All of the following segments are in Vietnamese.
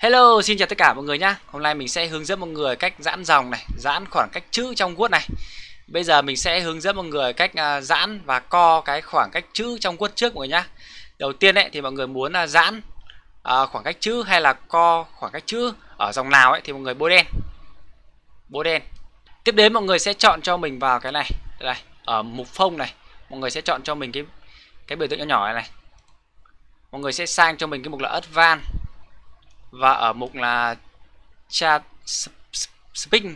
Hello, xin chào tất cả mọi người nhé Hôm nay mình sẽ hướng dẫn mọi người cách giãn dòng này Giãn khoảng cách chữ trong Word này Bây giờ mình sẽ hướng dẫn mọi người cách à, giãn và co cái khoảng cách chữ trong Word trước mọi người nhé Đầu tiên ấy, thì mọi người muốn là giãn à, khoảng cách chữ hay là co khoảng cách chữ Ở dòng nào ấy thì mọi người bôi đen Bôi đen Tiếp đến mọi người sẽ chọn cho mình vào cái này đây, Ở mục phông này Mọi người sẽ chọn cho mình cái cái biểu tượng nhỏ nhỏ này Mọi người sẽ sang cho mình cái mục là advanced và ở mục là chat spin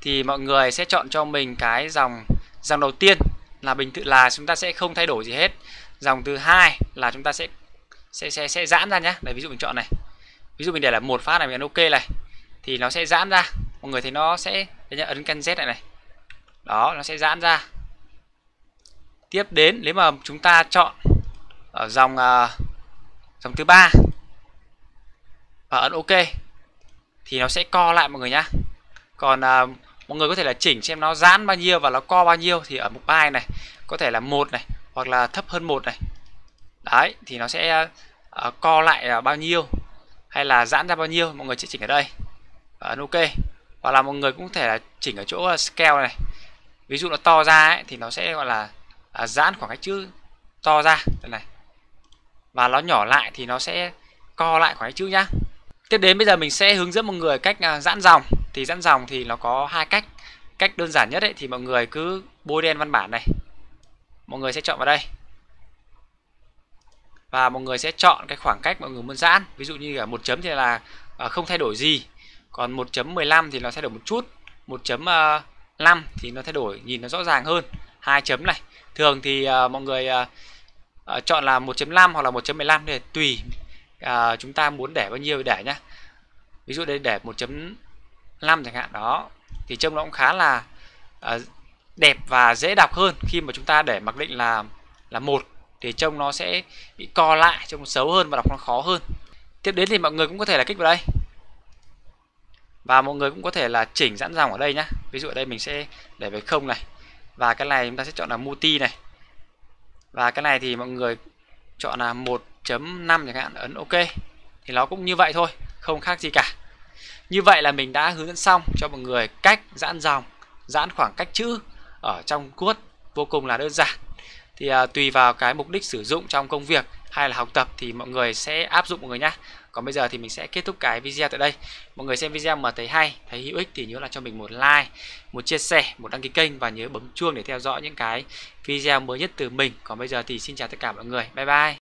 thì mọi người sẽ chọn cho mình cái dòng dòng đầu tiên là bình tự là chúng ta sẽ không thay đổi gì hết dòng thứ hai là chúng ta sẽ sẽ sẽ sẽ giãn ra nhé đây ví dụ mình chọn này ví dụ mình để là một phát này mình ấn ok này thì nó sẽ giãn ra mọi người thấy nó sẽ nhá, ấn căn z này này đó nó sẽ giãn ra tiếp đến nếu mà chúng ta chọn ở dòng uh, dòng thứ ba và ờ, ấn ok thì nó sẽ co lại mọi người nhá còn à, mọi người có thể là chỉnh xem nó giãn bao nhiêu và nó co bao nhiêu thì ở mục bài này có thể là một này hoặc là thấp hơn một này đấy thì nó sẽ à, co lại à, bao nhiêu hay là giãn ra bao nhiêu mọi người sẽ chỉnh ở đây và ấn ok hoặc là mọi người cũng có thể là chỉnh ở chỗ à, scale này ví dụ nó to ra ấy, thì nó sẽ gọi là à, giãn khoảng cách chữ to ra đây này và nó nhỏ lại thì nó sẽ co lại khoảng cách chữ nhá tiếp đến bây giờ mình sẽ hướng dẫn mọi người cách à, giãn dòng thì giãn dòng thì nó có hai cách cách đơn giản nhất ấy, thì mọi người cứ bôi đen văn bản này mọi người sẽ chọn vào đây và mọi người sẽ chọn cái khoảng cách mọi người muốn giãn ví dụ như là một chấm thì là à, không thay đổi gì còn 1.15 thì nó thay đổi một chút 1.5 à, thì nó thay đổi nhìn nó rõ ràng hơn hai chấm này thường thì mọi người chọn là 1.5 hoặc là 1.15 để tùy à, chúng ta muốn để bao nhiêu để nhá ví dụ đây để 1.5 chẳng hạn đó thì trông nó cũng khá là à, đẹp và dễ đọc hơn khi mà chúng ta để mặc định là là một thì trông nó sẽ bị co lại trông xấu hơn và đọc nó khó hơn tiếp đến thì mọi người cũng có thể là kích vào đây và mọi người cũng có thể là chỉnh giãn dòng ở đây nhá ví dụ ở đây mình sẽ để về không này và cái này chúng ta sẽ chọn là multi này và cái này thì mọi người chọn là một 1.5 chẳng hạn ấn ok thì nó cũng như vậy thôi không khác gì cả như vậy là mình đã hướng dẫn xong cho mọi người cách giãn dòng giãn khoảng cách chữ ở trong cuốt vô cùng là đơn giản thì à, tùy vào cái mục đích sử dụng trong công việc hay là học tập thì mọi người sẽ áp dụng mọi người nhé còn bây giờ thì mình sẽ kết thúc cái video tại đây mọi người xem video mà thấy hay thấy hữu ích thì nhớ là cho mình một like một chia sẻ một đăng ký kênh và nhớ bấm chuông để theo dõi những cái video mới nhất từ mình còn bây giờ thì xin chào tất cả mọi người bye bye